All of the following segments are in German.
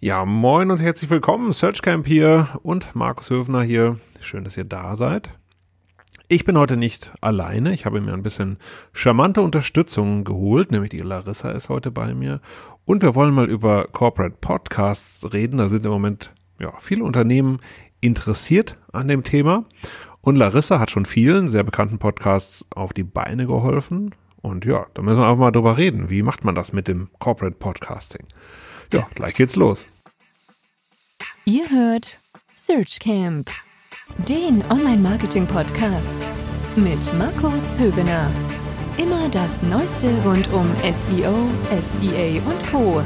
Ja, moin und herzlich willkommen. Searchcamp hier und Markus Höfner hier. Schön, dass ihr da seid. Ich bin heute nicht alleine. Ich habe mir ein bisschen charmante Unterstützung geholt, nämlich die Larissa ist heute bei mir. Und wir wollen mal über Corporate Podcasts reden. Da sind im Moment ja, viele Unternehmen interessiert an dem Thema. Und Larissa hat schon vielen sehr bekannten Podcasts auf die Beine geholfen. Und ja, da müssen wir einfach mal drüber reden. Wie macht man das mit dem Corporate Podcasting? Ja, gleich geht's los. Ihr hört Search Camp, den Online-Marketing-Podcast mit Markus Höbener. Immer das Neueste rund um SEO, SEA und Co.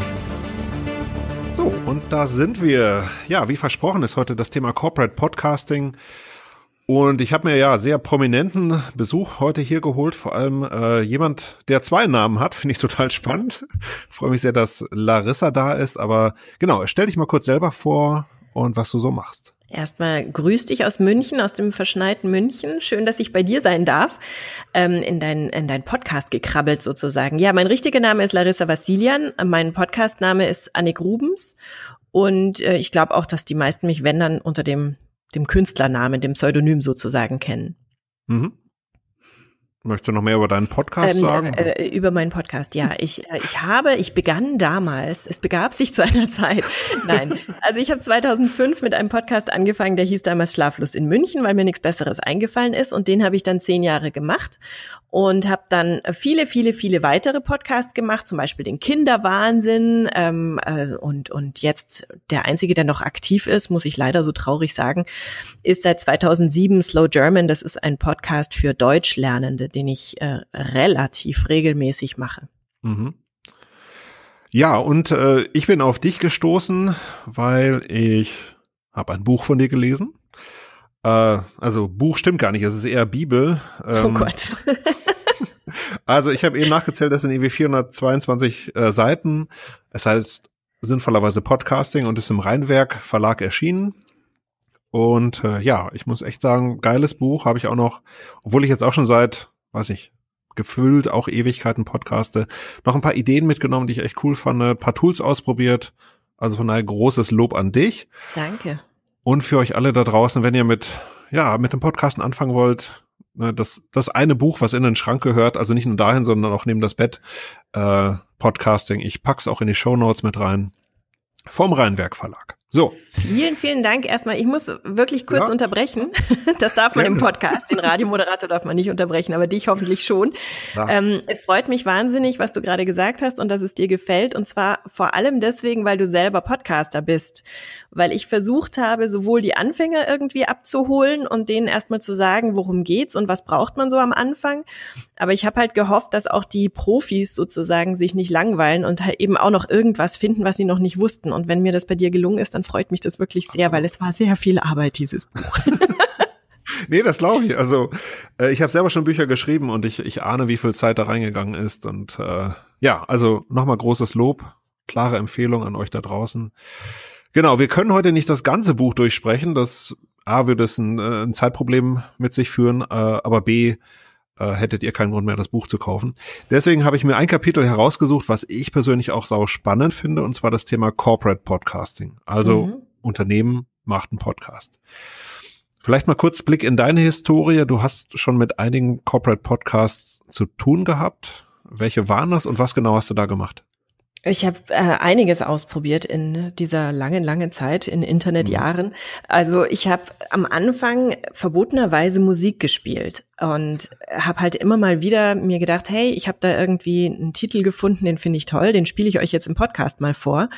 So, und da sind wir. Ja, wie versprochen ist heute das Thema Corporate Podcasting. Und ich habe mir ja sehr prominenten Besuch heute hier geholt, vor allem äh, jemand, der zwei Namen hat, finde ich total spannend. Freue mich sehr, dass Larissa da ist, aber genau, stell dich mal kurz selber vor und was du so machst. Erstmal grüß dich aus München, aus dem verschneiten München. Schön, dass ich bei dir sein darf, ähm, in dein, in dein Podcast gekrabbelt sozusagen. Ja, mein richtiger Name ist Larissa Vassilian, mein Podcastname ist Annik Rubens und äh, ich glaube auch, dass die meisten mich, wenn dann, unter dem dem Künstlernamen, dem Pseudonym sozusagen kennen. Mhm. Möchtest du noch mehr über deinen Podcast ähm, sagen? Äh, äh, über meinen Podcast, ja. Ich, äh, ich habe, ich begann damals, es begab sich zu einer Zeit. Nein, also ich habe 2005 mit einem Podcast angefangen, der hieß damals Schlaflos in München, weil mir nichts Besseres eingefallen ist. Und den habe ich dann zehn Jahre gemacht und habe dann viele, viele, viele weitere Podcasts gemacht, zum Beispiel den Kinderwahnsinn ähm, äh, und, und jetzt der einzige, der noch aktiv ist, muss ich leider so traurig sagen, ist seit 2007 Slow German. Das ist ein Podcast für Deutschlernende den ich äh, relativ regelmäßig mache. Mhm. Ja, und äh, ich bin auf dich gestoßen, weil ich habe ein Buch von dir gelesen. Äh, also Buch stimmt gar nicht, es ist eher Bibel. Oh ähm, oh Gott. also ich habe eben nachgezählt, das sind irgendwie 422 äh, Seiten. Es heißt sinnvollerweise Podcasting und ist im Rheinwerk Verlag erschienen. Und äh, ja, ich muss echt sagen, geiles Buch habe ich auch noch, obwohl ich jetzt auch schon seit weiß ich, gefüllt auch Ewigkeiten Podcaste, noch ein paar Ideen mitgenommen, die ich echt cool fand, ne? ein paar Tools ausprobiert. Also von daher großes Lob an dich. Danke. Und für euch alle da draußen, wenn ihr mit, ja, mit dem Podcasten anfangen wollt, ne, das, das eine Buch, was in den Schrank gehört, also nicht nur dahin, sondern auch neben das Bett, äh, Podcasting. Ich pack's auch in die Show Notes mit rein. Vom Rheinwerk Verlag. So. Vielen, vielen Dank erstmal. Ich muss wirklich kurz ja. unterbrechen. Das darf man Gerne. im Podcast. Den Radiomoderator darf man nicht unterbrechen, aber dich hoffentlich schon. Ähm, es freut mich wahnsinnig, was du gerade gesagt hast und dass es dir gefällt. Und zwar vor allem deswegen, weil du selber Podcaster bist. Weil ich versucht habe, sowohl die Anfänger irgendwie abzuholen und denen erstmal zu sagen, worum geht's und was braucht man so am Anfang. Aber ich habe halt gehofft, dass auch die Profis sozusagen sich nicht langweilen und halt eben auch noch irgendwas finden, was sie noch nicht wussten. Und wenn mir das bei dir gelungen ist, dann dann freut mich das wirklich sehr, weil es war sehr viel Arbeit, dieses Buch. nee, das glaube ich. Also äh, ich habe selber schon Bücher geschrieben und ich, ich ahne, wie viel Zeit da reingegangen ist. Und äh, ja, also nochmal großes Lob, klare Empfehlung an euch da draußen. Genau, wir können heute nicht das ganze Buch durchsprechen. Das A würde es ein, äh, ein Zeitproblem mit sich führen, äh, aber B äh, hättet ihr keinen Grund mehr, das Buch zu kaufen. Deswegen habe ich mir ein Kapitel herausgesucht, was ich persönlich auch sau spannend finde, und zwar das Thema Corporate Podcasting. Also mhm. Unternehmen macht einen Podcast. Vielleicht mal kurz Blick in deine Historie. Du hast schon mit einigen Corporate Podcasts zu tun gehabt. Welche waren das und was genau hast du da gemacht? Ich habe äh, einiges ausprobiert in ne, dieser langen, langen Zeit, in Internetjahren. Also ich habe am Anfang verbotenerweise Musik gespielt und habe halt immer mal wieder mir gedacht, hey, ich habe da irgendwie einen Titel gefunden, den finde ich toll, den spiele ich euch jetzt im Podcast mal vor.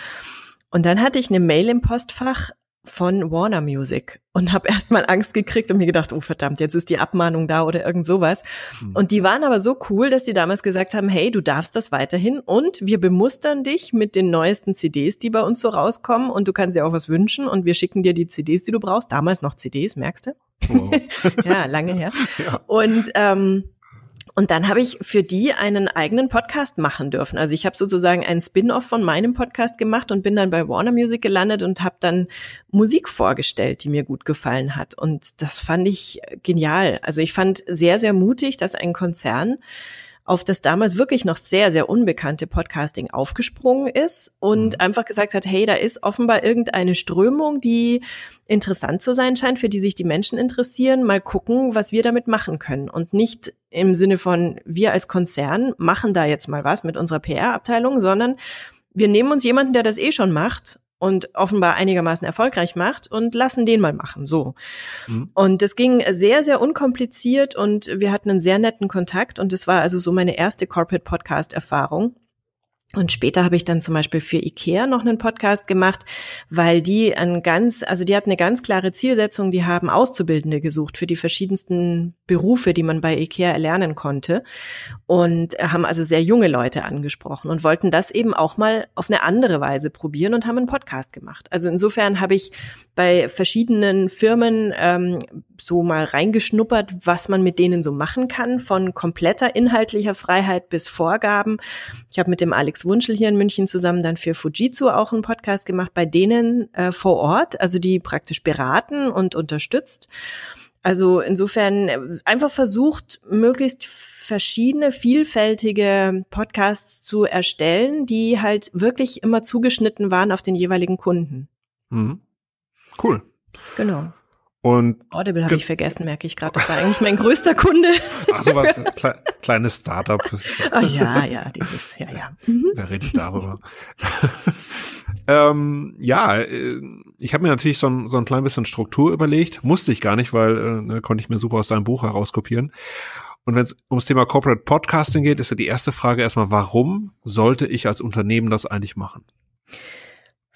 Und dann hatte ich eine Mail im Postfach von Warner Music und habe erstmal Angst gekriegt und mir gedacht, oh verdammt, jetzt ist die Abmahnung da oder irgend sowas. Mhm. Und die waren aber so cool, dass die damals gesagt haben, hey, du darfst das weiterhin und wir bemustern dich mit den neuesten CDs, die bei uns so rauskommen und du kannst dir auch was wünschen und wir schicken dir die CDs, die du brauchst. Damals noch CDs, merkst du? Wow. ja, lange her. Ja. Und ähm, und dann habe ich für die einen eigenen Podcast machen dürfen. Also ich habe sozusagen einen Spin-off von meinem Podcast gemacht und bin dann bei Warner Music gelandet und habe dann Musik vorgestellt, die mir gut gefallen hat. Und das fand ich genial. Also ich fand sehr, sehr mutig, dass ein Konzern auf das damals wirklich noch sehr, sehr unbekannte Podcasting aufgesprungen ist und mhm. einfach gesagt hat, hey, da ist offenbar irgendeine Strömung, die interessant zu sein scheint, für die sich die Menschen interessieren, mal gucken, was wir damit machen können und nicht im Sinne von wir als Konzern machen da jetzt mal was mit unserer PR-Abteilung, sondern wir nehmen uns jemanden, der das eh schon macht und offenbar einigermaßen erfolgreich macht und lassen den mal machen, so. Mhm. Und das ging sehr, sehr unkompliziert und wir hatten einen sehr netten Kontakt und es war also so meine erste Corporate Podcast Erfahrung. Und später habe ich dann zum Beispiel für IKEA noch einen Podcast gemacht, weil die an ganz, also die hatten eine ganz klare Zielsetzung, die haben Auszubildende gesucht für die verschiedensten Berufe, die man bei IKEA erlernen konnte und haben also sehr junge Leute angesprochen und wollten das eben auch mal auf eine andere Weise probieren und haben einen Podcast gemacht. Also insofern habe ich bei verschiedenen Firmen ähm, so mal reingeschnuppert, was man mit denen so machen kann, von kompletter inhaltlicher Freiheit bis Vorgaben. Ich habe mit dem Alex Wunschel hier in München zusammen dann für Fujitsu auch einen Podcast gemacht bei denen äh, vor Ort, also die praktisch beraten und unterstützt. Also insofern äh, einfach versucht, möglichst verschiedene, vielfältige Podcasts zu erstellen, die halt wirklich immer zugeschnitten waren auf den jeweiligen Kunden. Mhm. Cool. Genau. Und Audible oh, habe ich vergessen, merke ich gerade. Das war eigentlich mein größter Kunde. Ach so was, kle kleines Startup. oh ja, ja, dieses, ja, ja. Mhm. Wer redet darüber? ähm, ja, äh, ich habe mir natürlich so ein, so ein klein bisschen Struktur überlegt. Musste ich gar nicht, weil äh, ne, konnte ich mir super aus deinem Buch herauskopieren. Und wenn es ums Thema Corporate Podcasting geht, ist ja die erste Frage erstmal, warum sollte ich als Unternehmen das eigentlich machen?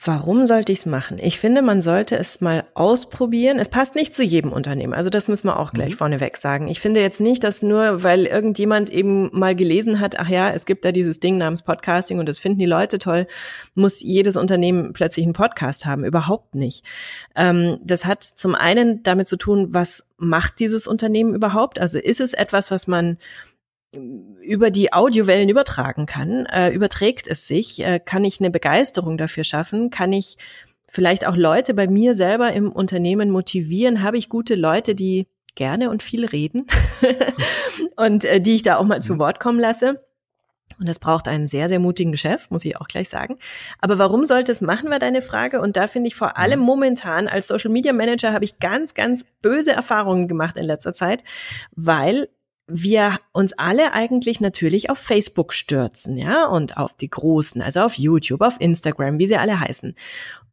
Warum sollte ich es machen? Ich finde, man sollte es mal ausprobieren. Es passt nicht zu jedem Unternehmen. Also das müssen wir auch gleich mhm. vorneweg sagen. Ich finde jetzt nicht, dass nur, weil irgendjemand eben mal gelesen hat, ach ja, es gibt da dieses Ding namens Podcasting und das finden die Leute toll, muss jedes Unternehmen plötzlich einen Podcast haben. Überhaupt nicht. Ähm, das hat zum einen damit zu tun, was macht dieses Unternehmen überhaupt? Also ist es etwas, was man über die Audiowellen übertragen kann, äh, überträgt es sich, äh, kann ich eine Begeisterung dafür schaffen, kann ich vielleicht auch Leute bei mir selber im Unternehmen motivieren, habe ich gute Leute, die gerne und viel reden und äh, die ich da auch mal zu mhm. Wort kommen lasse. Und das braucht einen sehr, sehr mutigen Chef, muss ich auch gleich sagen. Aber warum sollte es machen, war deine Frage. Und da finde ich vor mhm. allem momentan als Social Media Manager habe ich ganz, ganz böse Erfahrungen gemacht in letzter Zeit, weil wir uns alle eigentlich natürlich auf Facebook stürzen, ja, und auf die Großen, also auf YouTube, auf Instagram, wie sie alle heißen.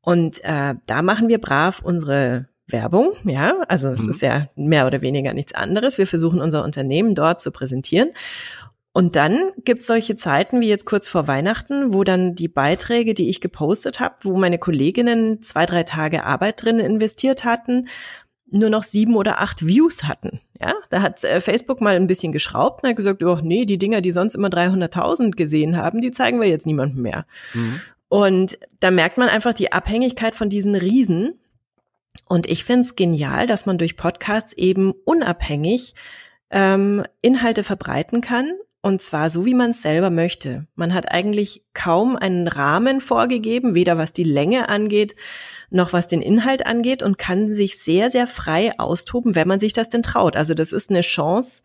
Und äh, da machen wir brav unsere Werbung, ja, also es mhm. ist ja mehr oder weniger nichts anderes. Wir versuchen unser Unternehmen dort zu präsentieren. Und dann gibt's solche Zeiten wie jetzt kurz vor Weihnachten, wo dann die Beiträge, die ich gepostet habe, wo meine Kolleginnen zwei, drei Tage Arbeit drin investiert hatten, nur noch sieben oder acht Views hatten. Ja, da hat äh, Facebook mal ein bisschen geschraubt und hat gesagt, oh nee, die Dinger, die sonst immer 300.000 gesehen haben, die zeigen wir jetzt niemandem mehr. Mhm. Und da merkt man einfach die Abhängigkeit von diesen Riesen. Und ich finde es genial, dass man durch Podcasts eben unabhängig ähm, Inhalte verbreiten kann und zwar so, wie man es selber möchte. Man hat eigentlich kaum einen Rahmen vorgegeben, weder was die Länge angeht, noch was den Inhalt angeht und kann sich sehr, sehr frei austoben, wenn man sich das denn traut. Also das ist eine Chance.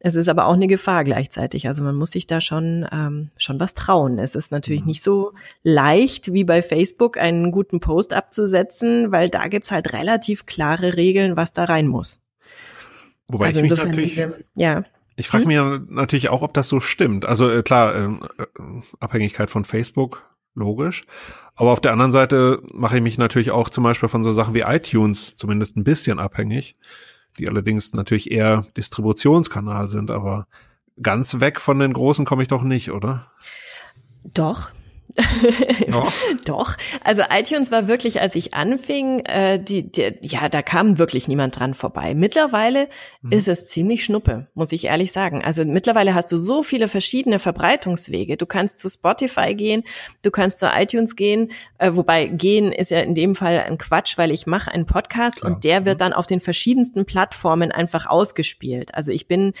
Es ist aber auch eine Gefahr gleichzeitig. Also man muss sich da schon, ähm, schon was trauen. Es ist natürlich mhm. nicht so leicht wie bei Facebook, einen guten Post abzusetzen, weil da gibt's halt relativ klare Regeln, was da rein muss. Wobei also ich mich natürlich, diese, ja. Ich frage hm? mir natürlich auch, ob das so stimmt. Also äh, klar, ähm, äh, Abhängigkeit von Facebook, logisch. Aber auf der anderen Seite mache ich mich natürlich auch zum Beispiel von so Sachen wie iTunes zumindest ein bisschen abhängig, die allerdings natürlich eher Distributionskanal sind, aber ganz weg von den Großen komme ich doch nicht, oder? Doch, doch. Doch. Also iTunes war wirklich, als ich anfing, äh, die, die, ja, da kam wirklich niemand dran vorbei. Mittlerweile mhm. ist es ziemlich schnuppe, muss ich ehrlich sagen. Also mittlerweile hast du so viele verschiedene Verbreitungswege. Du kannst zu Spotify gehen, du kannst zu iTunes gehen, äh, wobei gehen ist ja in dem Fall ein Quatsch, weil ich mache einen Podcast Klar. und der wird mhm. dann auf den verschiedensten Plattformen einfach ausgespielt. Also ich bin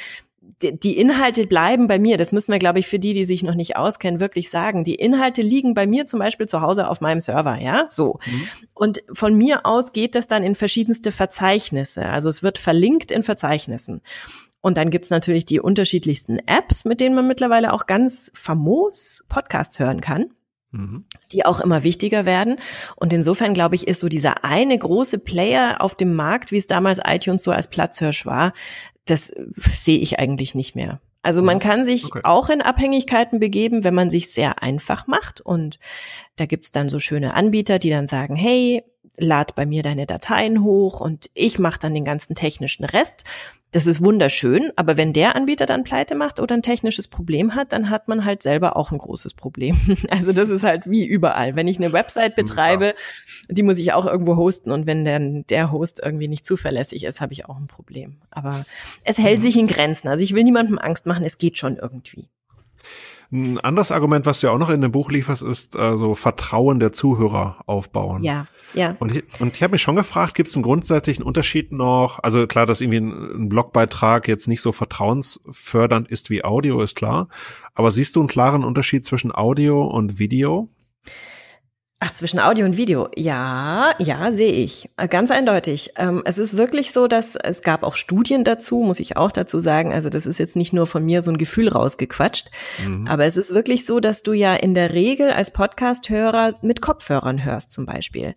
die Inhalte bleiben bei mir. Das müssen wir, glaube ich, für die, die sich noch nicht auskennen, wirklich sagen. Die Inhalte liegen bei mir zum Beispiel zu Hause auf meinem Server, ja, so. Mhm. Und von mir aus geht das dann in verschiedenste Verzeichnisse. Also es wird verlinkt in Verzeichnissen. Und dann gibt's natürlich die unterschiedlichsten Apps, mit denen man mittlerweile auch ganz famos Podcasts hören kann mhm. die auch immer wichtiger werden. Und insofern, glaube ich, ist so dieser eine große Player auf dem Markt, wie es damals iTunes so als Platzhirsch war, das äh, sehe ich eigentlich nicht mehr. Also man mhm. kann sich okay. auch in Abhängigkeiten begeben, wenn man sich sehr einfach macht und da gibt's dann so schöne Anbieter, die dann sagen, hey, lad bei mir deine Dateien hoch und ich mache dann den ganzen technischen Rest. Das ist wunderschön, aber wenn der Anbieter dann pleite macht oder ein technisches Problem hat, dann hat man halt selber auch ein großes Problem. Also das ist halt wie überall. Wenn ich eine Website hm, betreibe, die muss ich auch irgendwo hosten und wenn dann der Host irgendwie nicht zuverlässig ist, habe ich auch ein Problem. Aber es hält hm. sich in Grenzen. Also ich will niemandem Angst machen, es geht schon irgendwie. Ein anderes Argument, was du ja auch noch in dem Buch lieferst, ist äh, so also Vertrauen der Zuhörer aufbauen. Ja, ja. Und ich, und ich habe mich schon gefragt, gibt es einen grundsätzlichen Unterschied noch? Also klar, dass irgendwie ein, ein Blogbeitrag jetzt nicht so vertrauensfördernd ist wie Audio, ist klar. Aber siehst du einen klaren Unterschied zwischen Audio und Video? Ach, zwischen Audio und Video. Ja, ja, sehe ich. Äh, ganz eindeutig. Ähm, es ist wirklich so, dass es gab auch Studien dazu, muss ich auch dazu sagen. Also das ist jetzt nicht nur von mir so ein Gefühl rausgequatscht. Mhm. Aber es ist wirklich so, dass du ja in der Regel als Podcast-Hörer mit Kopfhörern hörst zum Beispiel.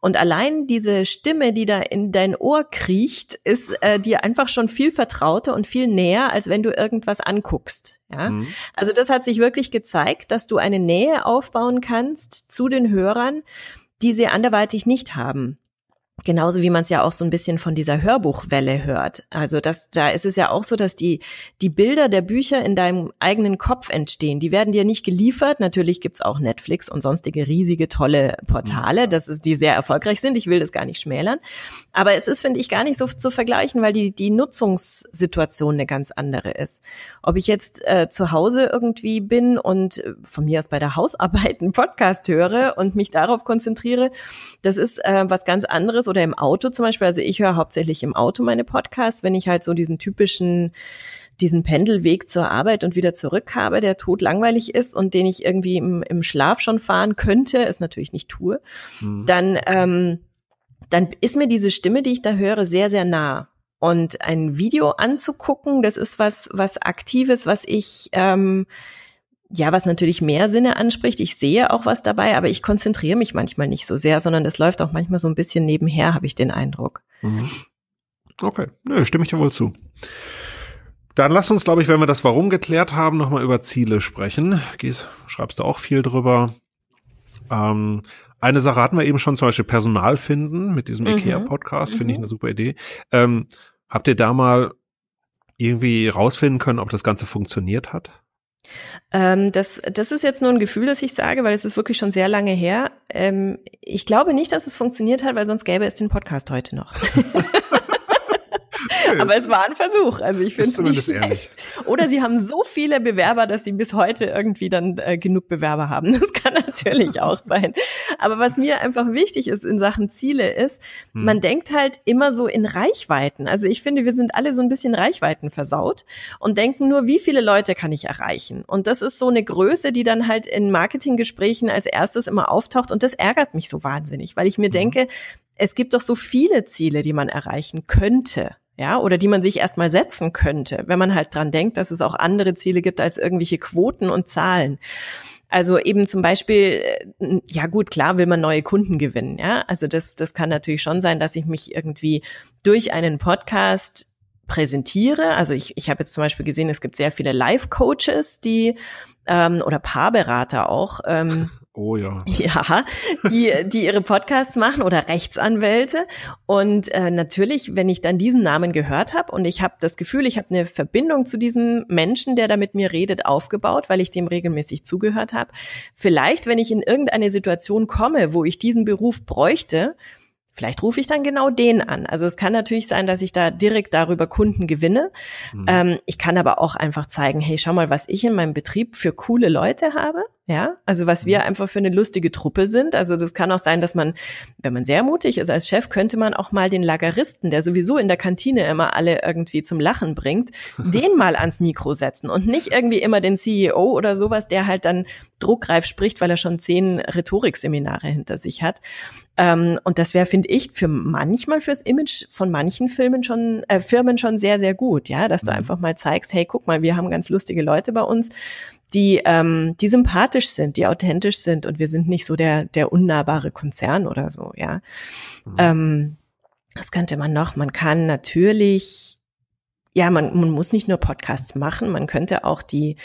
Und allein diese Stimme, die da in dein Ohr kriecht, ist äh, dir einfach schon viel vertrauter und viel näher, als wenn du irgendwas anguckst. Ja? Mhm. Also das hat sich wirklich gezeigt, dass du eine Nähe aufbauen kannst zu den Hörern, die sie anderweitig nicht haben. Genauso wie man es ja auch so ein bisschen von dieser Hörbuchwelle hört. Also das, da ist es ja auch so, dass die, die Bilder der Bücher in deinem eigenen Kopf entstehen. Die werden dir nicht geliefert. Natürlich gibt's auch Netflix und sonstige riesige, tolle Portale, das ist, die sehr erfolgreich sind. Ich will das gar nicht schmälern. Aber es ist, finde ich, gar nicht so zu vergleichen, weil die, die Nutzungssituation eine ganz andere ist. Ob ich jetzt äh, zu Hause irgendwie bin und äh, von mir aus bei der Hausarbeit einen Podcast höre und mich darauf konzentriere, das ist äh, was ganz anderes oder im Auto zum Beispiel. Also ich höre hauptsächlich im Auto meine Podcasts, wenn ich halt so diesen typischen, diesen Pendelweg zur Arbeit und wieder zurück habe, der tot langweilig ist und den ich irgendwie im, im Schlaf schon fahren könnte, es natürlich nicht tue, mhm. dann, ähm, dann ist mir diese Stimme, die ich da höre, sehr, sehr nah. Und ein Video anzugucken, das ist was, was Aktives, was ich ähm, ja, was natürlich mehr Sinne anspricht. Ich sehe auch was dabei, aber ich konzentriere mich manchmal nicht so sehr, sondern es läuft auch manchmal so ein bisschen nebenher, habe ich den Eindruck. Mhm. Okay, nö, stimme ich dir wohl zu. Dann lass uns, glaube ich, wenn wir das Warum geklärt haben, nochmal über Ziele sprechen. Gies, schreibst du auch viel drüber. Ähm, eine Sache hatten wir eben schon, zum Beispiel Personal finden mit diesem mhm. IKEA-Podcast, mhm. finde ich mhm. eine super Idee. Ähm, habt ihr da mal irgendwie rausfinden können, ob das Ganze funktioniert hat? Ähm, das, das ist jetzt nur ein Gefühl, das ich sage, weil es ist wirklich schon sehr lange her. Ähm, ich glaube nicht, dass es funktioniert hat, weil sonst gäbe es den Podcast heute noch. Aber es war ein Versuch. Also ich finde es nicht schlecht. Ehrlich. Oder sie haben so viele Bewerber, dass sie bis heute irgendwie dann äh, genug Bewerber haben. Das kann natürlich auch sein. Aber was mir einfach wichtig ist in Sachen Ziele ist, hm. man denkt halt immer so in Reichweiten. Also ich finde, wir sind alle so ein bisschen Reichweiten versaut und denken nur, wie viele Leute kann ich erreichen? Und das ist so eine Größe, die dann halt in Marketinggesprächen als erstes immer auftaucht und das ärgert mich so wahnsinnig, weil ich mir mhm. denke, es gibt doch so viele Ziele, die man erreichen könnte. Ja, oder die man sich erstmal setzen könnte, wenn man halt dran denkt, dass es auch andere Ziele gibt als irgendwelche Quoten und Zahlen. Also eben zum Beispiel, äh, ja gut, klar will man neue Kunden gewinnen, ja. Also das, das kann natürlich schon sein, dass ich mich irgendwie durch einen Podcast präsentiere. Also ich, ich habe jetzt zum Beispiel gesehen, es gibt sehr viele Life-Coaches, die ähm, oder Paarberater auch, ähm, Oh ja. Ja, die, die ihre Podcasts machen oder Rechtsanwälte. Und äh, natürlich, wenn ich dann diesen Namen gehört habe und ich habe das Gefühl, ich habe eine Verbindung zu diesem Menschen, der da mit mir redet, aufgebaut, weil ich dem regelmäßig zugehört habe. Vielleicht, wenn ich in irgendeine Situation komme, wo ich diesen Beruf bräuchte, Vielleicht rufe ich dann genau den an. Also es kann natürlich sein, dass ich da direkt darüber Kunden gewinne. Mhm. Ähm, ich kann aber auch einfach zeigen, hey, schau mal, was ich in meinem Betrieb für coole Leute habe. Ja, also was wir mhm. einfach für eine lustige Truppe sind. Also das kann auch sein, dass man, wenn man sehr mutig ist als Chef, könnte man auch mal den Lageristen, der sowieso in der Kantine immer alle irgendwie zum Lachen bringt, den mal ans Mikro setzen und nicht irgendwie immer den CEO oder sowas, der halt dann druckreif spricht, weil er schon zehn Rhetorikseminare hinter sich hat. Ähm, und das wäre, finde ich, für manchmal fürs Image von manchen Filmen schon, äh, Firmen schon sehr, sehr gut, ja, dass du mhm. einfach mal zeigst, hey, guck mal, wir haben ganz lustige Leute bei uns, die, ähm, die sympathisch sind, die authentisch sind und wir sind nicht so der, der unnahbare Konzern oder so, ja. Mhm. Ähm, was könnte man noch? Man kann natürlich ja, man, man muss nicht nur Podcasts machen, man könnte auch die,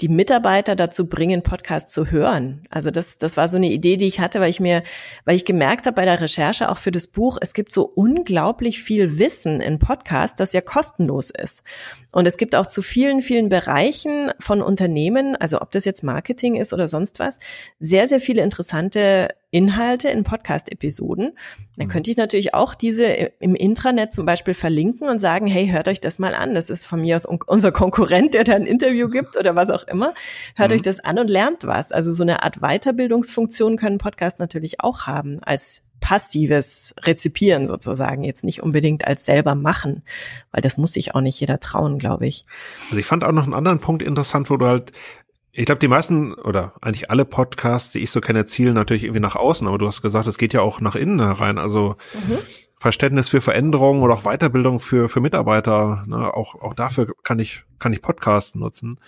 die Mitarbeiter dazu bringen, Podcasts zu hören. Also das, das war so eine Idee, die ich hatte, weil ich mir, weil ich gemerkt habe bei der Recherche auch für das Buch, es gibt so unglaublich viel Wissen in Podcasts, das ja kostenlos ist. Und es gibt auch zu vielen, vielen Bereichen von Unternehmen, also ob das jetzt Marketing ist oder sonst was, sehr, sehr viele interessante Inhalte in Podcast-Episoden. Dann könnte mhm. ich natürlich auch diese im Intranet zum Beispiel verlinken und sagen, hey, hört euch das mal an. Das ist von mir aus unser Konkurrent, der da ein Interview gibt oder was auch immer. Hört mhm. euch das an und lernt was. Also so eine Art Weiterbildungsfunktion können Podcasts natürlich auch haben als passives Rezipieren sozusagen, jetzt nicht unbedingt als selber machen, weil das muss sich auch nicht jeder trauen, glaube ich. Also ich fand auch noch einen anderen Punkt interessant, wo du halt ich glaube, die meisten oder eigentlich alle Podcasts, die ich so kenne, zielen natürlich irgendwie nach außen, aber du hast gesagt, es geht ja auch nach innen herein. Also mhm. Verständnis für Veränderungen oder auch Weiterbildung für, für Mitarbeiter, ne? auch, auch dafür kann ich, kann ich Podcasts nutzen.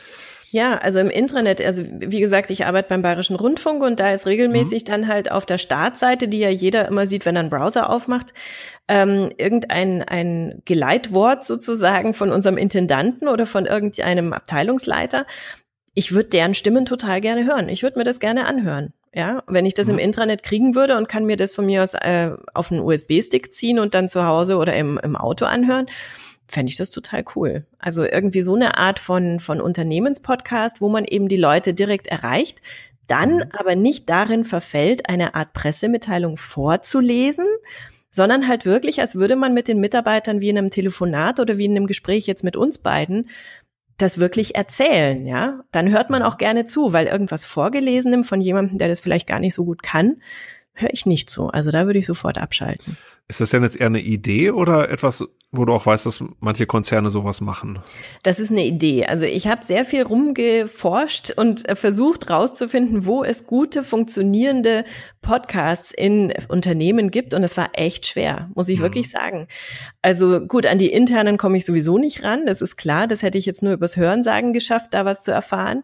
Ja, also im Intranet, also wie gesagt, ich arbeite beim Bayerischen Rundfunk und da ist regelmäßig mhm. dann halt auf der Startseite, die ja jeder immer sieht, wenn er einen Browser aufmacht, ähm, irgendein ein Geleitwort sozusagen von unserem Intendanten oder von irgendeinem Abteilungsleiter ich würde deren Stimmen total gerne hören. Ich würde mir das gerne anhören. Ja, wenn ich das im mhm. Intranet kriegen würde und kann mir das von mir aus äh, auf einen USB-Stick ziehen und dann zu Hause oder im, im Auto anhören, fände ich das total cool. Also irgendwie so eine Art von, von Unternehmenspodcast, wo man eben die Leute direkt erreicht, dann mhm. aber nicht darin verfällt, eine Art Pressemitteilung vorzulesen, sondern halt wirklich, als würde man mit den Mitarbeitern wie in einem Telefonat oder wie in einem Gespräch jetzt mit uns beiden das wirklich erzählen, ja, dann hört man auch mhm. gerne zu, weil irgendwas Vorgelesenem von jemandem, der das vielleicht gar nicht so gut kann, höre ich nicht zu. Also da würde ich sofort abschalten. Ist das denn jetzt eher eine Idee oder etwas, wo du auch weißt, dass manche Konzerne sowas machen? Das ist eine Idee. Also ich habe sehr viel rumgeforscht und äh, versucht rauszufinden, wo es gute, funktionierende Podcasts in Unternehmen gibt. Und das war echt schwer, muss ich hm. wirklich sagen. Also gut, an die internen komme ich sowieso nicht ran. Das ist klar. Das hätte ich jetzt nur übers Hörensagen geschafft, da was zu erfahren.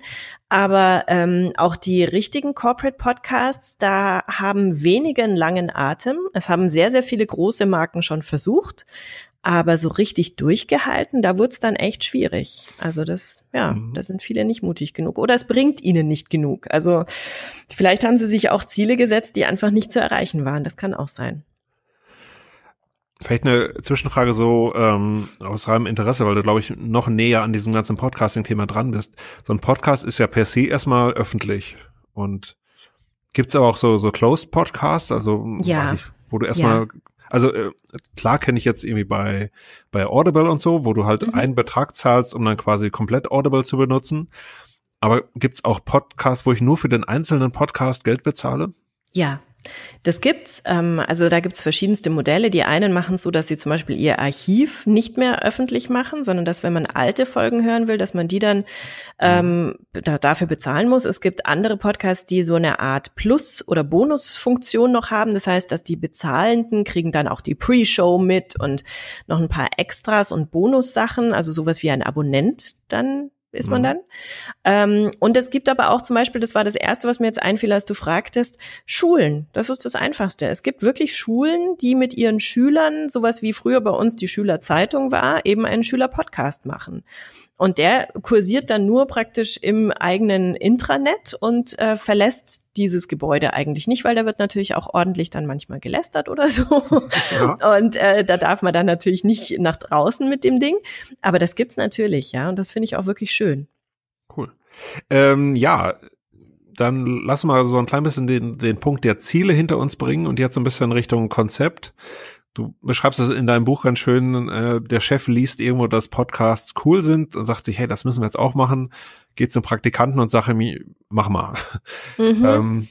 Aber ähm, auch die richtigen Corporate Podcasts, da haben wenigen langen Atem. Es haben sehr, sehr viele große Marken schon versucht, aber so richtig durchgehalten, da wird's dann echt schwierig. Also das, ja, mhm. da sind viele nicht mutig genug oder es bringt ihnen nicht genug. Also vielleicht haben sie sich auch Ziele gesetzt, die einfach nicht zu erreichen waren. Das kann auch sein. Vielleicht eine Zwischenfrage so ähm, aus reinem Interesse, weil du, glaube ich, noch näher an diesem ganzen Podcasting-Thema dran bist. So ein Podcast ist ja per se erstmal öffentlich. Und gibt's aber auch so, so Closed Podcasts, also ja. weiß ich, wo du erstmal ja. Also äh, klar kenne ich jetzt irgendwie bei, bei Audible und so, wo du halt mhm. einen Betrag zahlst, um dann quasi komplett Audible zu benutzen. Aber gibt's auch Podcasts, wo ich nur für den einzelnen Podcast Geld bezahle? Ja. Das gibt's. Ähm, also da gibt's verschiedenste Modelle. Die einen machen so, dass sie zum Beispiel ihr Archiv nicht mehr öffentlich machen, sondern dass, wenn man alte Folgen hören will, dass man die dann ähm, da, dafür bezahlen muss. Es gibt andere Podcasts, die so eine Art Plus- oder Bonusfunktion noch haben. Das heißt, dass die Bezahlenden kriegen dann auch die Pre-Show mit und noch ein paar Extras und Bonussachen, also sowas wie ein Abonnent dann ist man mhm. dann. Ähm, und es gibt aber auch zum Beispiel, das war das Erste, was mir jetzt einfiel, als du fragtest, Schulen. Das ist das Einfachste. Es gibt wirklich Schulen, die mit ihren Schülern, sowas wie früher bei uns die Schülerzeitung war, eben einen Schülerpodcast machen. Und der kursiert dann nur praktisch im eigenen Intranet und äh, verlässt dieses Gebäude eigentlich nicht, weil da wird natürlich auch ordentlich dann manchmal gelästert oder so. Ja. Und äh, da darf man dann natürlich nicht nach draußen mit dem Ding. Aber das gibt's natürlich, ja. Und das finde ich auch wirklich schön. Cool. Ähm, ja, dann lassen wir so ein klein bisschen den, den Punkt der Ziele hinter uns bringen und jetzt so ein bisschen Richtung Konzept du beschreibst es in deinem Buch ganz schön, äh, der Chef liest irgendwo, dass Podcasts cool sind und sagt sich, hey, das müssen wir jetzt auch machen, geht zum Praktikanten und sagt ihm, mach mal. Mhm. ähm,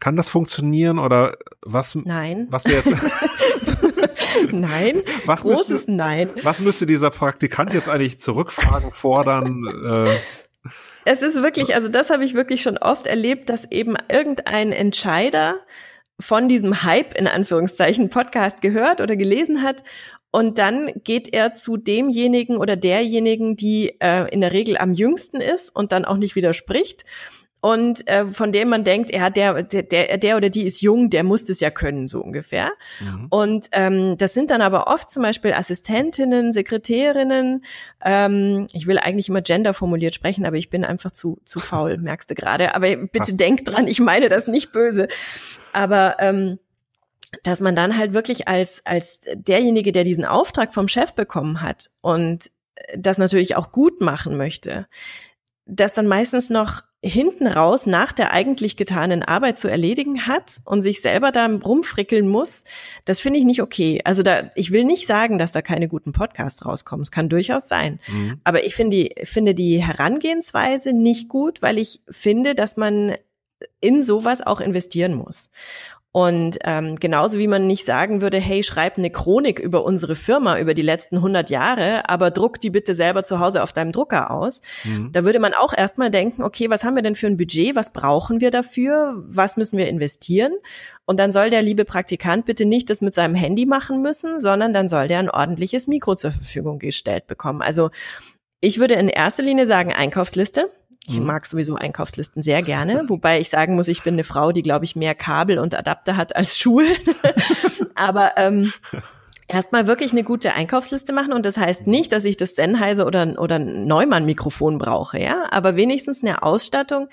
kann das funktionieren oder was? Nein. Was wir jetzt. nein. Was großes müsste, Nein. Was müsste dieser Praktikant jetzt eigentlich zurückfragen, fordern? Äh, es ist wirklich, also das habe ich wirklich schon oft erlebt, dass eben irgendein Entscheider von diesem Hype in Anführungszeichen Podcast gehört oder gelesen hat. Und dann geht er zu demjenigen oder derjenigen, die äh, in der Regel am jüngsten ist und dann auch nicht widerspricht und äh, von dem man denkt, ja, der, der, der oder die ist jung, der muss das ja können, so ungefähr. Mhm. Und ähm, das sind dann aber oft zum Beispiel Assistentinnen, Sekretärinnen. Ähm, ich will eigentlich immer genderformuliert sprechen, aber ich bin einfach zu, zu faul, merkst du gerade. Aber bitte Ach. denk dran, ich meine das nicht böse. Aber ähm, dass man dann halt wirklich als, als derjenige, der diesen Auftrag vom Chef bekommen hat und äh, das natürlich auch gut machen möchte, dass dann meistens noch hinten raus nach der eigentlich getanen Arbeit zu erledigen hat und sich selber da rumfrickeln muss, das finde ich nicht okay. Also da, ich will nicht sagen, dass da keine guten Podcasts rauskommen. Es kann durchaus sein. Mhm. Aber ich finde die, finde die Herangehensweise nicht gut, weil ich finde, dass man in sowas auch investieren muss. Und ähm, genauso wie man nicht sagen würde, hey, schreib eine Chronik über unsere Firma über die letzten 100 Jahre, aber druck die bitte selber zu Hause auf deinem Drucker aus. Mhm. Da würde man auch erstmal denken, okay, was haben wir denn für ein Budget? Was brauchen wir dafür? Was müssen wir investieren? Und dann soll der liebe Praktikant bitte nicht das mit seinem Handy machen müssen, sondern dann soll der ein ordentliches Mikro zur Verfügung gestellt bekommen. Also ich würde in erster Linie sagen, Einkaufsliste. Ich mhm. mag sowieso Einkaufslisten sehr gerne, wobei ich sagen muss, ich bin eine Frau, die, glaube ich, mehr Kabel und Adapter hat als Schuhe. Aber ähm, erstmal wirklich eine gute Einkaufsliste machen und das heißt nicht, dass ich das Sennheiser oder, oder Neumann-Mikrofon brauche, ja, aber wenigstens eine Ausstattung,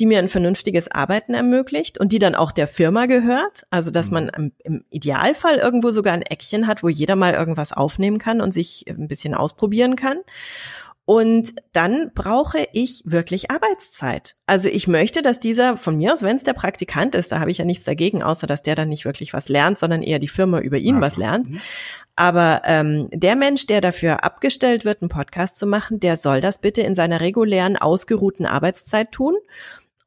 die mir ein vernünftiges Arbeiten ermöglicht und die dann auch der Firma gehört, also dass man mhm. im, im Idealfall irgendwo sogar ein Eckchen hat, wo jeder mal irgendwas aufnehmen kann und sich ein bisschen ausprobieren kann und dann brauche ich wirklich Arbeitszeit. Also ich möchte, dass dieser von mir aus, wenn es der Praktikant ist, da habe ich ja nichts dagegen, außer dass der dann nicht wirklich was lernt, sondern eher die Firma über ihn Ach, was lernt. Mhm. Aber ähm, der Mensch, der dafür abgestellt wird, einen Podcast zu machen, der soll das bitte in seiner regulären, ausgeruhten Arbeitszeit tun.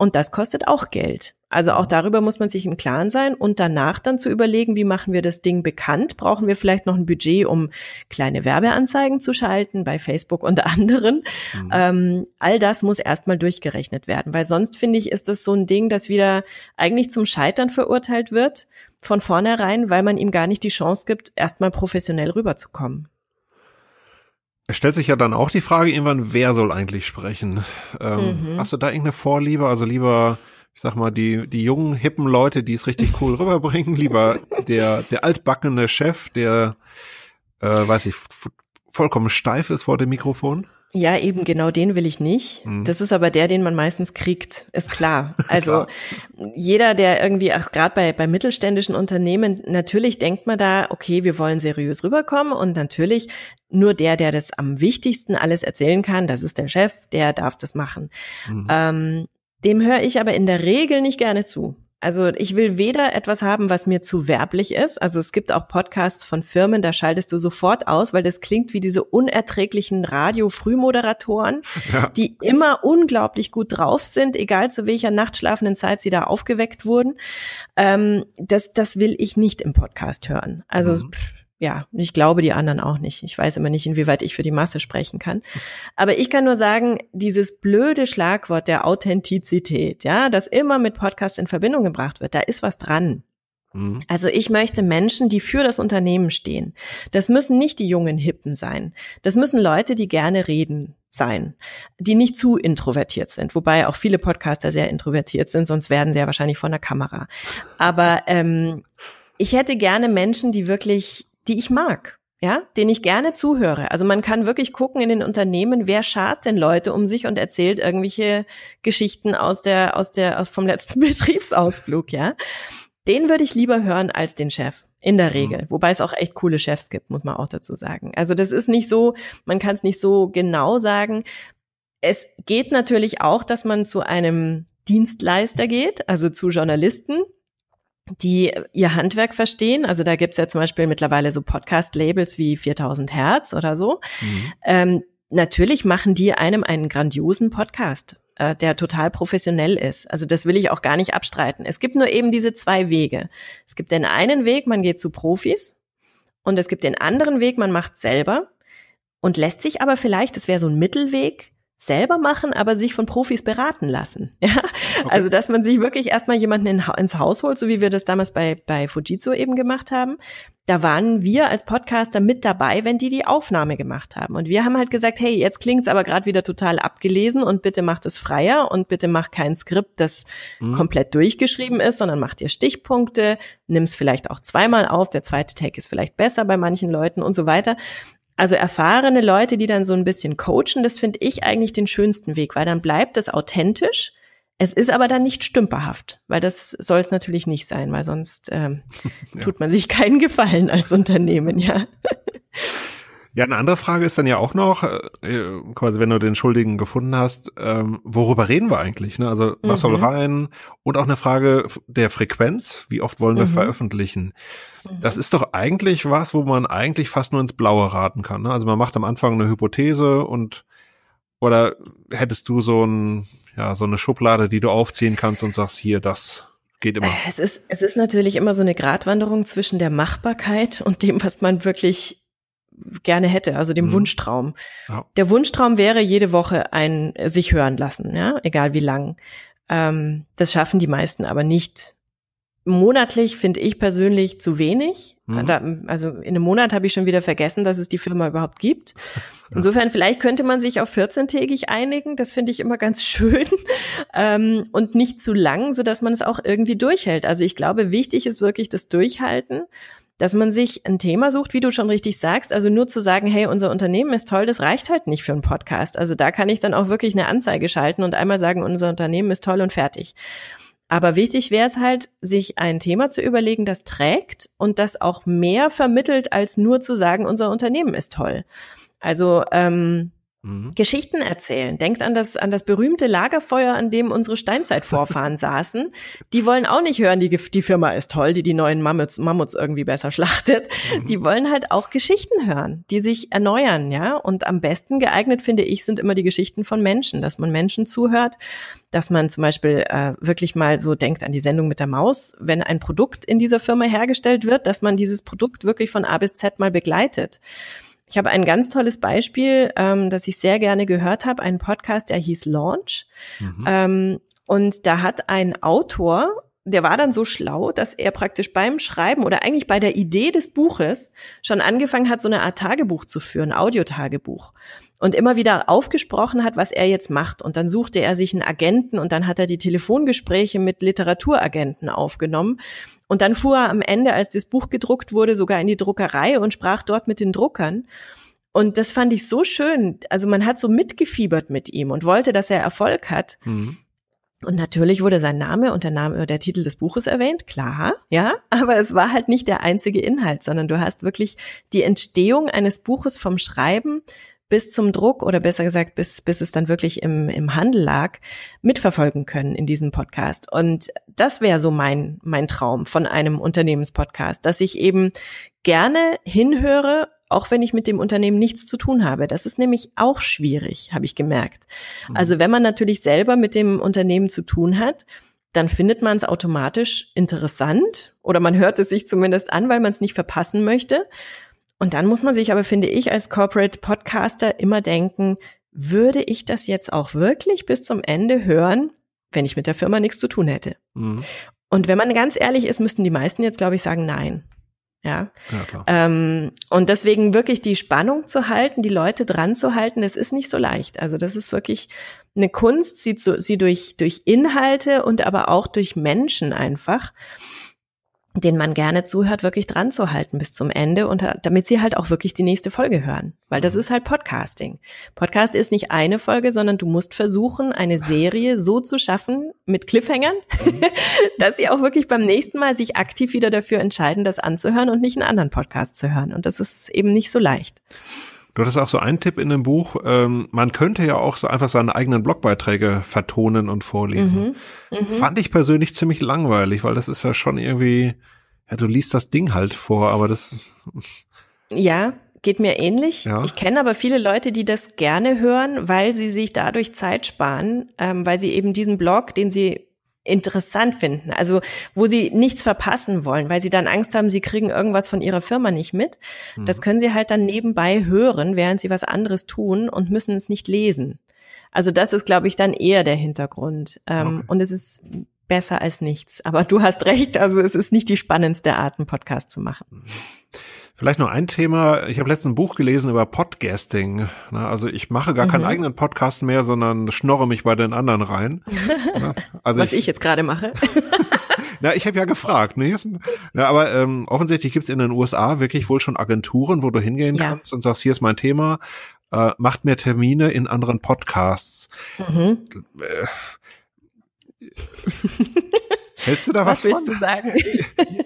Und das kostet auch Geld. Also auch darüber muss man sich im Klaren sein und danach dann zu überlegen, wie machen wir das Ding bekannt? Brauchen wir vielleicht noch ein Budget, um kleine Werbeanzeigen zu schalten, bei Facebook und anderen? Mhm. Ähm, all das muss erstmal durchgerechnet werden, weil sonst finde ich, ist das so ein Ding, das wieder eigentlich zum Scheitern verurteilt wird von vornherein, weil man ihm gar nicht die Chance gibt, erstmal professionell rüberzukommen. Es stellt sich ja dann auch die Frage irgendwann, wer soll eigentlich sprechen? Ähm, mhm. Hast du da irgendeine Vorliebe? Also lieber, ich sag mal, die, die jungen, hippen Leute, die es richtig cool rüberbringen, lieber der, der altbackene Chef, der, äh, weiß ich, vollkommen steif ist vor dem Mikrofon? Ja, eben genau den will ich nicht. Mhm. Das ist aber der, den man meistens kriegt, ist klar. Also klar. jeder, der irgendwie, auch gerade bei, bei mittelständischen Unternehmen, natürlich denkt man da, okay, wir wollen seriös rüberkommen und natürlich nur der, der das am wichtigsten alles erzählen kann, das ist der Chef, der darf das machen. Mhm. Ähm, dem höre ich aber in der Regel nicht gerne zu. Also ich will weder etwas haben, was mir zu werblich ist. Also es gibt auch Podcasts von Firmen, da schaltest du sofort aus, weil das klingt wie diese unerträglichen Radio-Frühmoderatoren, ja. die immer unglaublich gut drauf sind, egal zu welcher nachtschlafenden Zeit sie da aufgeweckt wurden. Ähm, das, das will ich nicht im Podcast hören. Also mhm ja, ich glaube die anderen auch nicht. Ich weiß immer nicht, inwieweit ich für die Masse sprechen kann. Aber ich kann nur sagen, dieses blöde Schlagwort der Authentizität, ja, das immer mit Podcasts in Verbindung gebracht wird, da ist was dran. Mhm. Also ich möchte Menschen, die für das Unternehmen stehen. Das müssen nicht die jungen Hippen sein. Das müssen Leute, die gerne reden sein, die nicht zu introvertiert sind. Wobei auch viele Podcaster sehr introvertiert sind, sonst werden sie ja wahrscheinlich von der Kamera. Aber ähm, ich hätte gerne Menschen, die wirklich die ich mag, ja, den ich gerne zuhöre. Also man kann wirklich gucken in den Unternehmen, wer schart denn Leute um sich und erzählt irgendwelche Geschichten aus der, aus der, aus vom letzten Betriebsausflug, ja. Den würde ich lieber hören als den Chef. In der mhm. Regel. Mhm. Wobei es auch echt coole Chefs gibt, muss man auch dazu sagen. Also das ist nicht so, man kann es nicht so genau sagen. Es geht natürlich auch, dass man zu einem Dienstleister geht, also zu Journalisten, die äh, ihr Handwerk verstehen. Also da gibt's ja zum Beispiel mittlerweile so Podcast-Labels wie 4000 Hertz oder so. Mhm. Ähm, natürlich machen die einem einen grandiosen Podcast äh, der total professionell ist. Also das will ich auch gar nicht abstreiten. Es gibt nur eben diese zwei Wege. Es gibt den einen Weg, man geht zu Profis und es gibt den anderen Weg, man macht selber und lässt sich aber vielleicht, das wäre so ein Mittelweg, selber machen, aber sich von Profis beraten lassen. Ja? Okay. Also, dass man sich wirklich erstmal jemanden in, ins Haus holt, so wie wir das damals bei, bei Fujitsu eben gemacht haben. Da waren wir als Podcaster mit dabei, wenn die die Aufnahme gemacht haben. Und wir haben halt gesagt, hey, jetzt klingt's aber gerade wieder total abgelesen und bitte macht es freier und bitte macht kein Skript, das mhm. komplett durchgeschrieben ist, sondern macht dir Stichpunkte, nimm's vielleicht auch zweimal auf, der zweite Take ist vielleicht besser bei manchen Leuten und so weiter. Also erfahrene Leute, die dann so ein bisschen coachen, das finde ich eigentlich den schönsten Weg, weil dann bleibt es authentisch. Es ist aber dann nicht stümperhaft, weil das soll es natürlich nicht sein, weil sonst ähm, ja. tut man sich keinen Gefallen als Unternehmen, ja. Ja, eine andere Frage ist dann ja auch noch, äh, quasi wenn du den Schuldigen gefunden hast, ähm, worüber reden wir eigentlich? Ne? Also was mhm. soll rein? Und auch eine Frage der Frequenz, wie oft wollen wir mhm. veröffentlichen? Mhm. Das ist doch eigentlich was, wo man eigentlich fast nur ins Blaue raten kann. Ne? Also man macht am Anfang eine Hypothese und oder hättest du so ein, ja, so eine Schublade, die du aufziehen kannst und sagst, hier, das geht immer. Äh, es ist, es ist natürlich immer so eine Gratwanderung zwischen der Machbarkeit und dem, was man wirklich gerne hätte, also dem mhm. Wunschtraum. Ja. Der Wunschtraum wäre jede Woche ein äh, sich hören lassen, ja, egal wie lang. Ähm, das schaffen die meisten aber nicht. Monatlich finde ich persönlich zu wenig. Mhm. Da, also in einem Monat habe ich schon wieder vergessen, dass es die Firma überhaupt gibt. Insofern, vielleicht könnte man sich auf 14-tägig einigen. Das finde ich immer ganz schön. Ähm, und nicht zu lang, so dass man es auch irgendwie durchhält. Also ich glaube, wichtig ist wirklich das Durchhalten dass man sich ein Thema sucht, wie du schon richtig sagst. Also nur zu sagen, hey, unser Unternehmen ist toll, das reicht halt nicht für einen Podcast. Also da kann ich dann auch wirklich eine Anzeige schalten und einmal sagen, unser Unternehmen ist toll und fertig. Aber wichtig wäre es halt, sich ein Thema zu überlegen, das trägt und das auch mehr vermittelt, als nur zu sagen, unser Unternehmen ist toll. Also ähm, Mhm. Geschichten erzählen. Denkt an das, an das berühmte Lagerfeuer, an dem unsere Steinzeitvorfahren saßen. Die wollen auch nicht hören, die, die Firma ist toll, die die neuen Mammuts, Mammuts irgendwie besser schlachtet. Mhm. Die wollen halt auch Geschichten hören, die sich erneuern, ja. Und am besten geeignet, finde ich, sind immer die Geschichten von Menschen, dass man Menschen zuhört, dass man zum Beispiel äh, wirklich mal so denkt an die Sendung mit der Maus, wenn ein Produkt in dieser Firma hergestellt wird, dass man dieses Produkt wirklich von A bis Z mal begleitet. Ich habe ein ganz tolles Beispiel, ähm, das ich sehr gerne gehört habe, einen Podcast, der hieß Launch. Mhm. Ähm, und da hat ein Autor, der war dann so schlau, dass er praktisch beim Schreiben oder eigentlich bei der Idee des Buches schon angefangen hat, so eine Art Tagebuch zu führen, Audiotagebuch und immer wieder aufgesprochen hat, was er jetzt macht. Und dann suchte er sich einen Agenten und dann hat er die Telefongespräche mit Literaturagenten aufgenommen. Und dann fuhr er am Ende, als das Buch gedruckt wurde, sogar in die Druckerei und sprach dort mit den Druckern. Und das fand ich so schön. Also man hat so mitgefiebert mit ihm und wollte, dass er Erfolg hat. Mhm. Und natürlich wurde sein Name und der Name oder der Titel des Buches erwähnt, klar, ja, aber es war halt nicht der einzige Inhalt, sondern du hast wirklich die Entstehung eines Buches vom Schreiben bis zum Druck oder besser gesagt, bis, bis es dann wirklich im, im Handel lag, mitverfolgen können in diesem Podcast. Und das wäre so mein, mein Traum von einem Unternehmenspodcast, dass ich eben gerne hinhöre, auch wenn ich mit dem Unternehmen nichts zu tun habe. Das ist nämlich auch schwierig, habe ich gemerkt. Mhm. Also wenn man natürlich selber mit dem Unternehmen zu tun hat, dann findet man es automatisch interessant oder man hört es sich zumindest an, weil man es nicht verpassen möchte. Und dann muss man sich aber, finde ich, als Corporate Podcaster immer denken, würde ich das jetzt auch wirklich bis zum Ende hören, wenn ich mit der Firma nichts zu tun hätte? Mhm. Und wenn man ganz ehrlich ist, müssten die meisten jetzt, glaube ich, sagen, nein. Ja. ja klar. Ähm, und deswegen wirklich die Spannung zu halten, die Leute dran zu halten, das ist nicht so leicht. Also das ist wirklich eine Kunst, sie, zu, sie durch, durch Inhalte und aber auch durch Menschen einfach den man gerne zuhört, wirklich dran zu halten bis zum Ende und äh, damit sie halt auch wirklich die nächste Folge hören. Weil das mhm. ist halt Podcasting. Podcast ist nicht eine Folge, sondern du musst versuchen, eine Serie so zu schaffen mit Cliffhängern, mhm. dass sie auch wirklich beim nächsten Mal sich aktiv wieder dafür entscheiden, das anzuhören und nicht einen anderen Podcast zu hören. Und das ist eben nicht so leicht. Du hattest auch so einen Tipp in dem Buch, ähm, man könnte ja auch so einfach seine eigenen Blogbeiträge vertonen und vorlesen. Mhm. Mhm. Fand ich persönlich ziemlich langweilig, weil das ist ja schon irgendwie, ja, du liest das Ding halt vor, aber das. Ja, geht mir ähnlich. Ja. Ich kenne aber viele Leute, die das gerne hören, weil sie sich dadurch Zeit sparen, ähm, weil sie eben diesen Blog, den sie interessant finden, also wo sie nichts verpassen wollen, weil sie dann Angst haben, sie kriegen irgendwas von ihrer Firma nicht mit. Das mhm. können sie halt dann nebenbei hören, während sie was anderes tun und müssen es nicht lesen. Also das ist, glaube ich, dann eher der Hintergrund. Ähm, okay. Und es ist besser als nichts. Aber du hast recht, also es ist nicht die spannendste Art, einen Podcast zu machen. Mhm. Vielleicht nur ein Thema. Ich habe letztens ein Buch gelesen über Podcasting. Also ich mache gar mhm. keinen eigenen Podcast mehr, sondern schnorre mich bei den anderen rein. Mhm. Also Was ich, ich jetzt gerade mache. Na, ich habe ja gefragt. Ne? Na, aber ähm, offensichtlich gibt's in den USA wirklich wohl schon Agenturen, wo du hingehen ja. kannst und sagst, hier ist mein Thema, äh, macht mir Termine in anderen Podcasts. Mhm. Äh, Hältst du da was, was willst von? du sagen?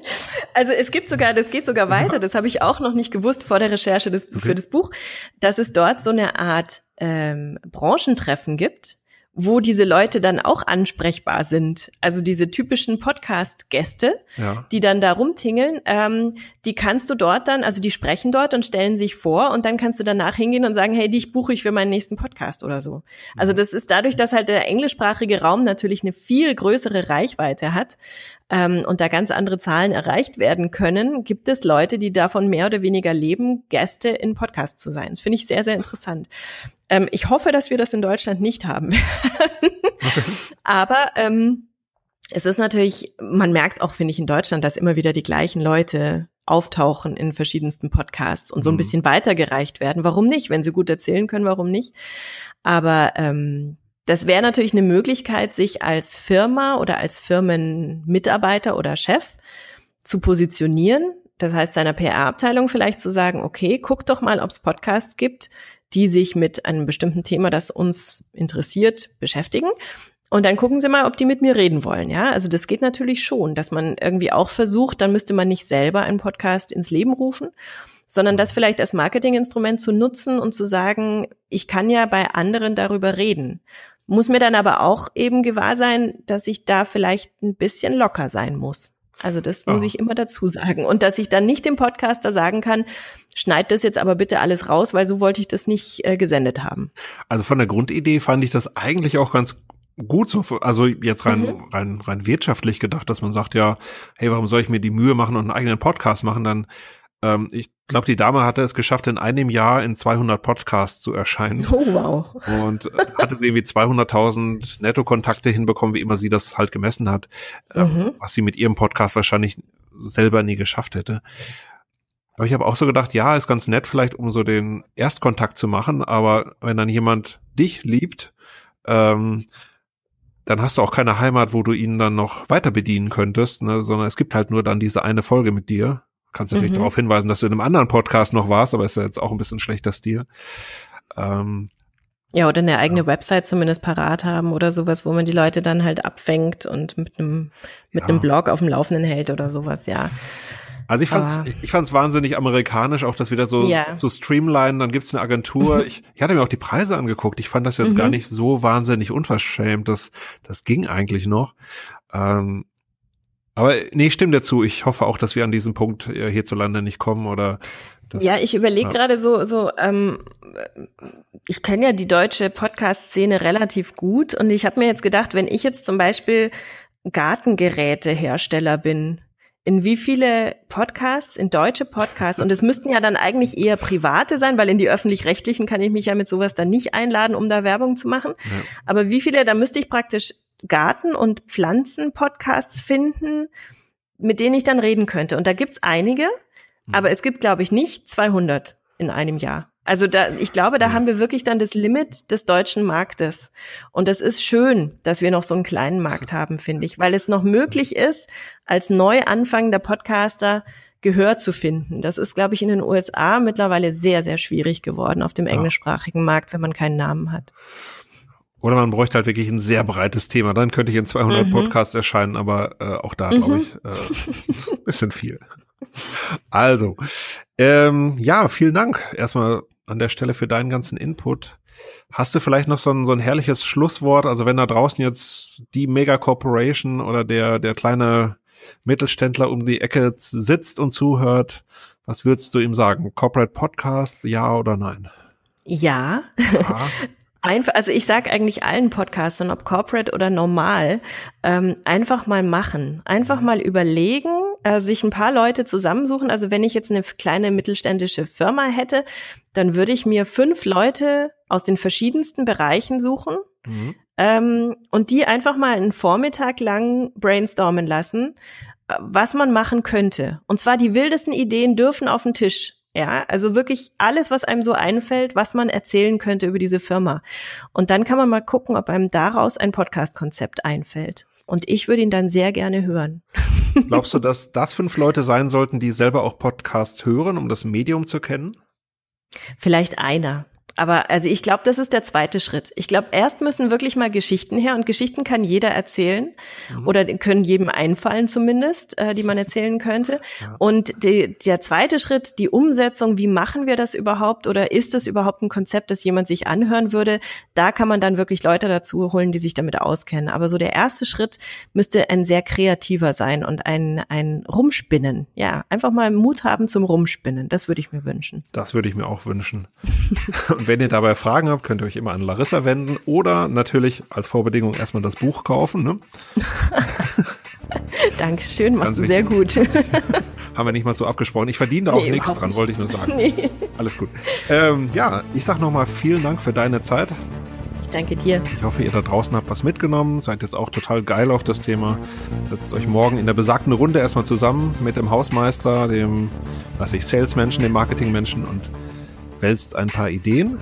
also es gibt sogar, das geht sogar weiter, das habe ich auch noch nicht gewusst vor der Recherche des, okay. für das Buch, dass es dort so eine Art ähm, Branchentreffen gibt, wo diese Leute dann auch ansprechbar sind. Also diese typischen Podcast-Gäste, ja. die dann da rumtingeln, ähm, die kannst du dort dann, also die sprechen dort und stellen sich vor und dann kannst du danach hingehen und sagen, hey, dich buche ich für meinen nächsten Podcast oder so. Also mhm. das ist dadurch, dass halt der englischsprachige Raum natürlich eine viel größere Reichweite hat, ähm, und da ganz andere Zahlen erreicht werden können, gibt es Leute, die davon mehr oder weniger leben, Gäste in Podcasts zu sein. Das finde ich sehr, sehr interessant. Ähm, ich hoffe, dass wir das in Deutschland nicht haben werden. Aber ähm, es ist natürlich, man merkt auch, finde ich, in Deutschland, dass immer wieder die gleichen Leute auftauchen in verschiedensten Podcasts und so ein mhm. bisschen weitergereicht werden. Warum nicht? Wenn sie gut erzählen können, warum nicht? Aber ähm, das wäre natürlich eine Möglichkeit, sich als Firma oder als Firmenmitarbeiter oder Chef zu positionieren. Das heißt, seiner PR-Abteilung vielleicht zu sagen, okay, guck doch mal, ob es Podcasts gibt, die sich mit einem bestimmten Thema, das uns interessiert, beschäftigen. Und dann gucken Sie mal, ob die mit mir reden wollen. Ja, also das geht natürlich schon, dass man irgendwie auch versucht, dann müsste man nicht selber einen Podcast ins Leben rufen, sondern das vielleicht als Marketinginstrument zu nutzen und zu sagen, ich kann ja bei anderen darüber reden muss mir dann aber auch eben gewahr sein, dass ich da vielleicht ein bisschen locker sein muss. Also das muss ah. ich immer dazu sagen. Und dass ich dann nicht dem Podcaster sagen kann, schneid das jetzt aber bitte alles raus, weil so wollte ich das nicht äh, gesendet haben. Also von der Grundidee fand ich das eigentlich auch ganz gut so, also jetzt rein, mhm. rein, rein wirtschaftlich gedacht, dass man sagt ja, hey, warum soll ich mir die Mühe machen und einen eigenen Podcast machen? Dann ähm, ich glaube, die Dame hatte es geschafft, in einem Jahr in 200 Podcasts zu erscheinen. Oh, wow. Und äh, hatte sie irgendwie 200.000 Netto-Kontakte hinbekommen, wie immer sie das halt gemessen hat, ähm, mhm. was sie mit ihrem Podcast wahrscheinlich selber nie geschafft hätte. Aber ich habe auch so gedacht, ja, ist ganz nett vielleicht, um so den Erstkontakt zu machen, aber wenn dann jemand dich liebt, ähm, dann hast du auch keine Heimat, wo du ihn dann noch weiter bedienen könntest, ne, sondern es gibt halt nur dann diese eine Folge mit dir. Kannst natürlich mhm. darauf hinweisen, dass du in einem anderen Podcast noch warst, aber ist ja jetzt auch ein bisschen schlechter Stil. Ähm, ja, oder eine eigene ja. Website zumindest parat haben oder sowas, wo man die Leute dann halt abfängt und mit einem, mit ja. einem Blog auf dem Laufenden hält oder sowas, ja. Also ich fand's, ich fand's wahnsinnig amerikanisch, auch das wieder so zu so streamlinen, dann gibt's eine Agentur. ich, ich hatte mir auch die Preise angeguckt. Ich fand das jetzt mhm. gar nicht so wahnsinnig unverschämt. Das, das ging eigentlich noch. Ähm, aber nee, stimme dazu. Ich hoffe auch, dass wir an diesen Punkt äh, hierzulande nicht kommen oder. Das, ja, ich überlege ja. gerade so, so ähm, ich kenne ja die deutsche Podcast-Szene relativ gut und ich habe mir jetzt gedacht, wenn ich jetzt zum Beispiel Gartengerätehersteller bin, in wie viele Podcasts, in deutsche Podcasts, und es müssten ja dann eigentlich eher private sein, weil in die öffentlich-rechtlichen kann ich mich ja mit sowas dann nicht einladen, um da Werbung zu machen. Ja. Aber wie viele, da müsste ich praktisch Garten- und Pflanzen-Podcasts finden, mit denen ich dann reden könnte. Und da gibt's einige, hm. aber es gibt, glaube ich, nicht 200 in einem Jahr. Also da, ich glaube, da hm. haben wir wirklich dann das Limit des deutschen Marktes. Und das ist schön, dass wir noch so einen kleinen Markt haben, finde ich, weil es noch möglich ist, als neu anfangender Podcaster Gehör zu finden. Das ist, glaube ich, in den USA mittlerweile sehr, sehr schwierig geworden auf dem englischsprachigen Markt, wenn man keinen Namen hat. Oder man bräuchte halt wirklich ein sehr mhm. breites Thema. Dann könnte ich in 200 mhm. Podcasts erscheinen, aber äh, auch da glaube mhm. ich äh, bisschen viel. Also, ähm, ja, vielen Dank erstmal an der Stelle für deinen ganzen Input. Hast du vielleicht noch so ein, so ein herrliches Schlusswort? Also wenn da draußen jetzt die Mega Corporation oder der, der kleine Mittelständler um die Ecke sitzt und zuhört, was würdest du ihm sagen? Corporate Podcast, ja oder nein? Ja. ja. Einfach, also ich sage eigentlich allen Podcastern, ob corporate oder normal, ähm, einfach mal machen. Einfach mal überlegen, äh, sich ein paar Leute zusammensuchen. Also wenn ich jetzt eine kleine mittelständische Firma hätte, dann würde ich mir fünf Leute aus den verschiedensten Bereichen suchen mhm. ähm, und die einfach mal einen Vormittag lang brainstormen lassen, äh, was man machen könnte. Und zwar die wildesten Ideen dürfen auf den Tisch. Ja, also wirklich alles, was einem so einfällt, was man erzählen könnte über diese Firma. Und dann kann man mal gucken, ob einem daraus ein Podcast-Konzept einfällt. Und ich würde ihn dann sehr gerne hören. Glaubst du, dass das fünf Leute sein sollten, die selber auch Podcasts hören, um das Medium zu kennen? Vielleicht einer. Aber also ich glaube, das ist der zweite Schritt. Ich glaube, erst müssen wirklich mal Geschichten her und Geschichten kann jeder erzählen mhm. oder können jedem einfallen zumindest, äh, die man erzählen könnte. Ja. Und die, der zweite Schritt, die Umsetzung, wie machen wir das überhaupt oder ist das überhaupt ein Konzept, das jemand sich anhören würde? Da kann man dann wirklich Leute dazu holen, die sich damit auskennen. Aber so der erste Schritt müsste ein sehr kreativer sein und ein, ein Rumspinnen. Ja, einfach mal Mut haben zum Rumspinnen. Das würde ich mir wünschen. Das würde ich mir auch wünschen. Wenn ihr dabei Fragen habt, könnt ihr euch immer an Larissa wenden oder natürlich als Vorbedingung erstmal das Buch kaufen. Ne? Dankeschön, machst Ganz du sehr gut. Haben wir nicht mal so abgesprochen. Ich verdiene da auch nee, nichts dran, wollte ich nur sagen. Nee. Alles gut. Ähm, ja, ich sag nochmal vielen Dank für deine Zeit. Ich danke dir. Ich hoffe, ihr da draußen habt was mitgenommen, seid jetzt auch total geil auf das Thema. Setzt euch morgen in der besagten Runde erstmal zusammen mit dem Hausmeister, dem, was ich, Salesmenschen, dem Marketingmenschen und wälzt ein paar Ideen.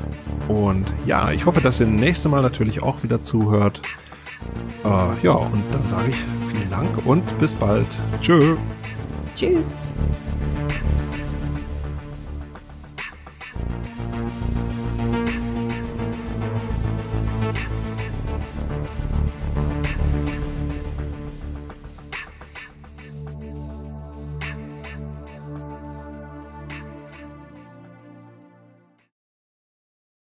Und ja, ich hoffe, dass ihr das nächste Mal natürlich auch wieder zuhört. Äh, ja, und dann sage ich vielen Dank und bis bald. Tschö. Tschüss.